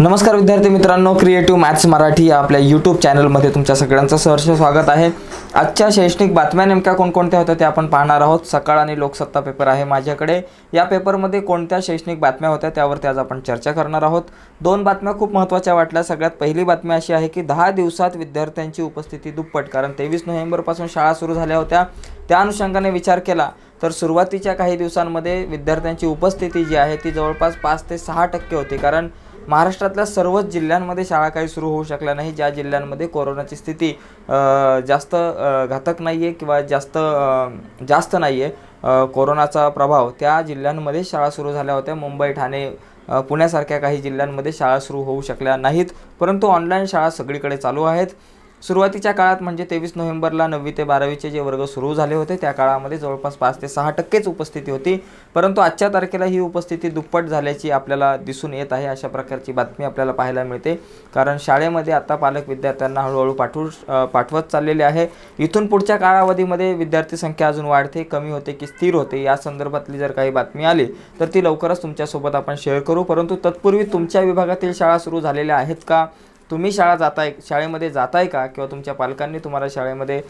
नमस्कार विद्यार्थी मित्रांनो क्रिएटिव्ह मॅथ्स मराठी या आपल्या यूट्यूब चॅनलमध्ये तुमच्या सगळ्यांचं सहर्ष स्वागत आहे आजच्या शैक्षणिक बातम्या नेमक्या कोणकोणत्या होत्या त्या आपण पाहणार आहोत सकाळ आणि लोकसत्ता पेपर आहे माझ्याकडे या पेपरमध्ये कोणत्या शैक्षणिक बातम्या होत्या त्यावरती आज आपण चर्चा करणार आहोत दोन बातम्या खूप महत्त्वाच्या वाटल्या सगळ्यात पहिली बातमी अशी आहे की दहा दिवसात विद्यार्थ्यांची उपस्थिती दुप्पट कारण तेवीस नोव्हेंबरपासून शाळा सुरू झाल्या होत्या त्या अनुषंगाने विचार केला तर सुरुवातीच्या काही दिवसांमध्ये विद्यार्थ्यांची उपस्थिती जी आहे ती जवळपास पाच ते सहा टक्के होती कारण महाराष्ट्रातल्या सर्वच जिल्ह्यांमध्ये शाळा काही सुरू होऊ शकल्या नाही ज्या जिल्ह्यांमध्ये कोरोनाची स्थिती जास्त घातक नाही आहे किंवा जास्त जास्त नाही आहे कोरोनाचा प्रभाव त्या जिल्ह्यांमध्ये शाळा सुरू झाल्या होत्या मुंबई ठाणे पुण्यासारख्या काही जिल्ह्यांमध्ये शाळा सुरू होऊ शकल्या नाहीत परंतु ऑनलाईन शाळा सगळीकडे चालू आहेत सुरुवातीच्या काळात म्हणजे तेवीस नोव्हेंबरला नववी ते बारावीचे जे वर्ग सुरू झाले होते त्या काळामध्ये जवळपास पाच ते सहा टक्केच उपस्थिती होती परंतु आजच्या तारखेला ही उपस्थिती दुप्पट झाल्याची आपल्याला दिसून येत आहे अशा प्रकारची बातमी आपल्याला पाहायला मिळते कारण शाळेमध्ये आता पालक विद्यार्थ्यांना हळूहळू पाठवू पाठवत चाललेले आहे इथून पुढच्या कालावधीमध्ये विद्यार्थी संख्या अजून वाढते कमी होते की स्थिर होते या संदर्भातली जर काही बातमी आली तर ती लवकरच तुमच्यासोबत आपण शेअर करू परंतु तत्पूर्वी तुमच्या विभागातील शाळा सुरू झालेल्या आहेत का तुम्ही शाळा जाताय शाळेमध्ये जाताय का किंवा तुमच्या पालकांनी तुम्हाला शाळेमध्ये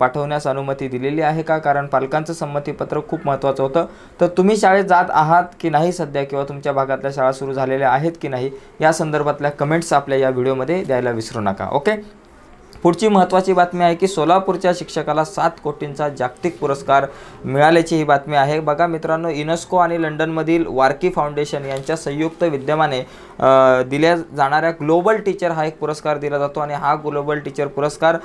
पाठवण्यास अनुमती दिलेली आहे का कारण पालकांचं संमतीपत्र खूप महत्त्वाचं होतं तर तुम्ही शाळेत जात आहात की नाही सध्या किंवा तुमच्या भागातल्या शाळा सुरू झालेल्या आहेत की नाही या संदर्भातल्या कमेंट्स आपल्या या व्हिडिओमध्ये द्यायला विसरू नका ओके पुढची महत्त्वाची बातमी आहे की सोलापूरच्या शिक्षकाला सात कोटींचा जागतिक पुरस्कार मिळाल्याची ही बातमी आहे बघा मित्रांनो युनेस्को आणि लंडनमधील वार्की फाउंडेशन यांच्या संयुक्त विद्यमाने दिल्या जाणाऱ्या ग्लोबल टीचर हा एक पुरस्कार दिला जातो आणि हा ग्लोबल टीचर पुरस्कार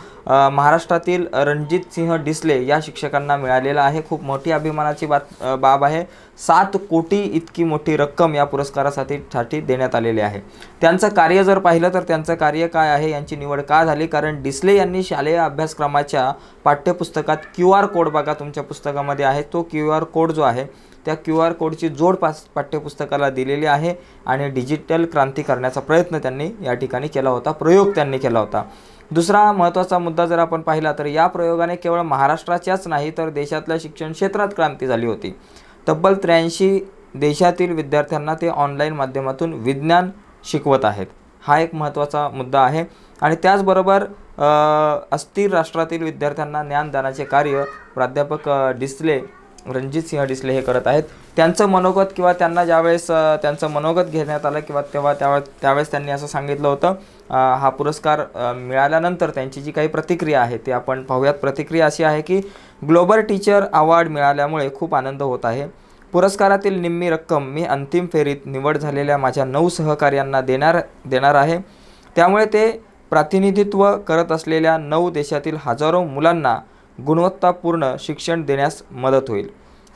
महाराष्ट्रातील रणजित सिंह डिसले या शिक्षकांना मिळालेला आहे खूप मोठी अभिमानाची बात बाब आहे सात कोटी इतकी मोठी रक्कम या पुरस्कारासाठी साठी देण्यात आलेली आहे त्यांचं कार्य जर पाहिलं तर त्यांचं कार्य काय आहे यांची निवड का झाली कारण डिसले यांनी शालेय अभ्यासक्रमाच्या पाठ्यपुस्तकात क्यू आर कोड बघा तुमच्या पुस्तकामध्ये आहे तो क्यू आर कोड जो आहे त्या क्यू आर कोडची जोड पास पाठ्यपुस्तकाला दिलेली आहे आणि डिजिटल क्रांती करण्याचा प्रयत्न त्यांनी या ठिकाणी केला होता प्रयोग त्यांनी केला होता दुसरा महत्त्वाचा मुद्दा जर आपण पाहिला तर या प्रयोगाने केवळ महाराष्ट्राच्याच नाही तर देशातल्या शिक्षण क्षेत्रात क्रांती झाली होती तब्बल त्र्याऐंशी देशातील विद्यार्थ्यांना ते ऑनलाईन माध्यमातून विज्ञान शिकवत आहेत हा एक महत्त्वाचा मुद्दा आहे आणि त्याचबरोबर अस्थिर राष्ट्रातील विद्यार्थ्यांना ज्ञानदानाचे कार्य प्राध्यापक डिस्ले रणजित सिंह डिस्ले हे करत आहेत त्यांचं मनोगत किंवा त्यांना ज्यावेळेस त्यांचं मनोगत घेण्यात आलं किंवा तेव्हा त्यावेळे त्यावेळेस त्यांनी असं सांगितलं होतं हा पुरस्कार मिळाल्यानंतर त्यांची जी काही प्रतिक्रिया आहे ती आपण पाहूयात प्रतिक्रिया अशी आहे की ग्लोबल टीचर अवॉर्ड मिळाल्यामुळे खूप आनंद होत आहे पुरस्कारातील निम्मी रक्कम मी अंतिम फेरीत निवड झालेल्या माझ्या नऊ सहकार्यांना देणार देणार आहे त्यामुळे ते प्रतिनिधित्व करत असलेल्या नऊ देशातील हजारो मुलांना गुणवत्तापूर्ण शिक्षण देण्यास मदत होईल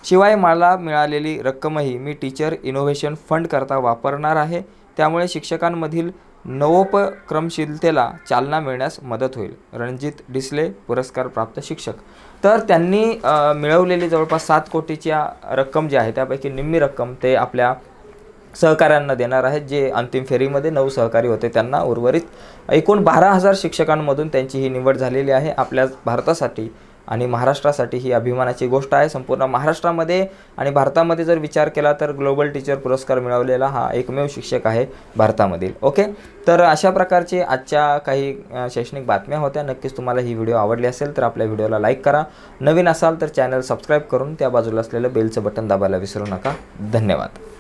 शिवाय मला मिळालेली रक्कमही मी टीचर इनोव्हेशन फंडकरता वापरणार आहे त्यामुळे शिक्षकांमधील नवोपक्रमशीलतेला चालना मिळण्यास मदत होईल रणजित डिसले पुरस्कार प्राप्त शिक्षक तर त्यांनी मिळवलेली जवळपास सात कोटीच्या रक्कम जी आहे त्यापैकी निम्मी रक्कम ते आपल्या सहकाऱ्यांना देणार आहेत जे अंतिम फेरीमध्ये नऊ सहकारी होते त्यांना उर्वरित एकूण बारा हजार शिक्षकांमधून त्यांची ही निवड झालेली आहे आपल्या भारतासाठी आणि महाराष्ट्रासाठी ही अभिमानाची गोष्ट आहे संपूर्ण महाराष्ट्रामध्ये आणि भारतामध्ये जर विचार केला तर ग्लोबल टीचर पुरस्कार मिळवलेला हा एकमेव शिक्षक आहे भारतामधील ओके तर अशा प्रकारचे आजच्या काही शैक्षणिक बातम्या होत्या नक्कीच तुम्हाला ही व्हिडिओ आवडली असेल तर आपल्या व्हिडिओला लाईक करा नवीन असाल तर चॅनल सबस्क्राईब करून त्या बाजूला असलेलं बेलचं बटन दाबायला विसरू नका धन्यवाद